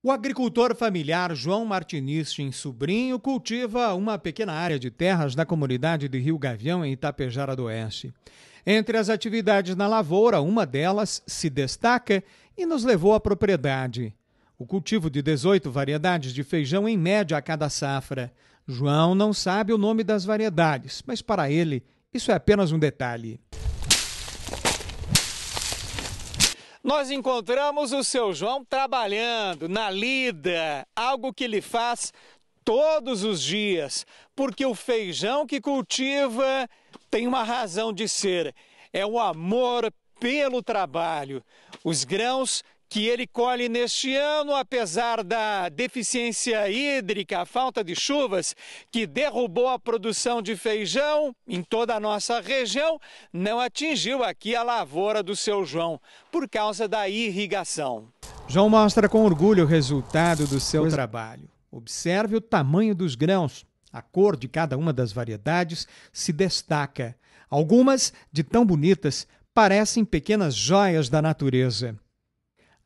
O agricultor familiar João Martins Sobrinho cultiva uma pequena área de terras na comunidade de Rio Gavião, em Itapejara do Oeste. Entre as atividades na lavoura, uma delas se destaca e nos levou à propriedade. O cultivo de 18 variedades de feijão em média a cada safra. João não sabe o nome das variedades, mas para ele isso é apenas um detalhe. Nós encontramos o seu João trabalhando na lida, algo que ele faz todos os dias, porque o feijão que cultiva tem uma razão de ser, é o amor pelo trabalho. Os grãos que ele colhe neste ano, apesar da deficiência hídrica, a falta de chuvas que derrubou a produção de feijão em toda a nossa região, não atingiu aqui a lavoura do seu João por causa da irrigação. João mostra com orgulho o resultado do seu pois... É. trabalho. Observe o tamanho dos grãos. A cor de cada uma das variedades se destaca. Algumas, de tão bonitas, parecem pequenas joias da natureza.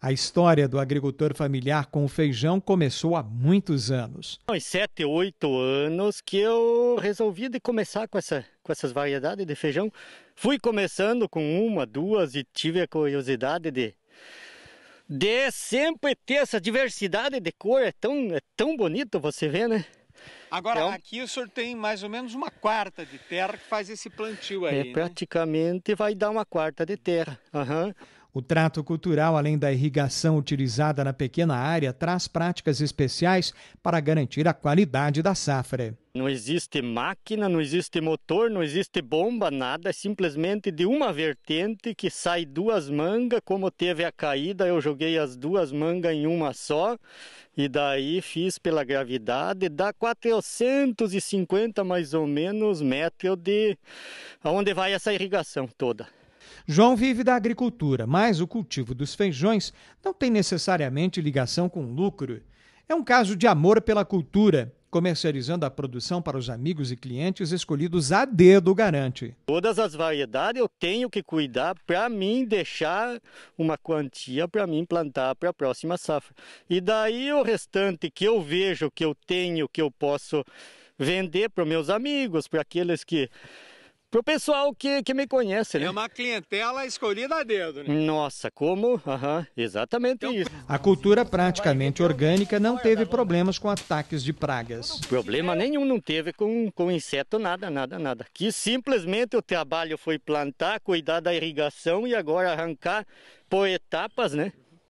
A história do agricultor familiar com o feijão começou há muitos anos. Uns sete, oito anos que eu resolvi de começar com, essa, com essas variedades de feijão. Fui começando com uma, duas e tive a curiosidade de, de sempre ter essa diversidade de cor. É tão, é tão bonito você ver, né? Agora, então, aqui o senhor tem mais ou menos uma quarta de terra que faz esse plantio aí. É, né? praticamente né? vai dar uma quarta de terra. Uhum. O trato cultural, além da irrigação utilizada na pequena área, traz práticas especiais para garantir a qualidade da safra. Não existe máquina, não existe motor, não existe bomba, nada. É simplesmente de uma vertente que sai duas mangas. Como teve a caída, eu joguei as duas mangas em uma só. E daí fiz pela gravidade. Dá 450 mais ou menos metros de onde vai essa irrigação toda. João vive da agricultura, mas o cultivo dos feijões não tem necessariamente ligação com lucro. É um caso de amor pela cultura, comercializando a produção para os amigos e clientes escolhidos a dedo, garante. Todas as variedades eu tenho que cuidar para mim deixar uma quantia para mim plantar para a próxima safra. E daí o restante que eu vejo, que eu tenho, que eu posso vender para meus amigos, para aqueles que pro pessoal que, que me conhece, né? É uma clientela escolhida a dedo, né? Nossa, como? Uhum, exatamente então, isso. A cultura praticamente orgânica não teve problemas com ataques de pragas. Problema nenhum, não teve com, com inseto, nada, nada, nada. Que simplesmente o trabalho foi plantar, cuidar da irrigação e agora arrancar por etapas, né?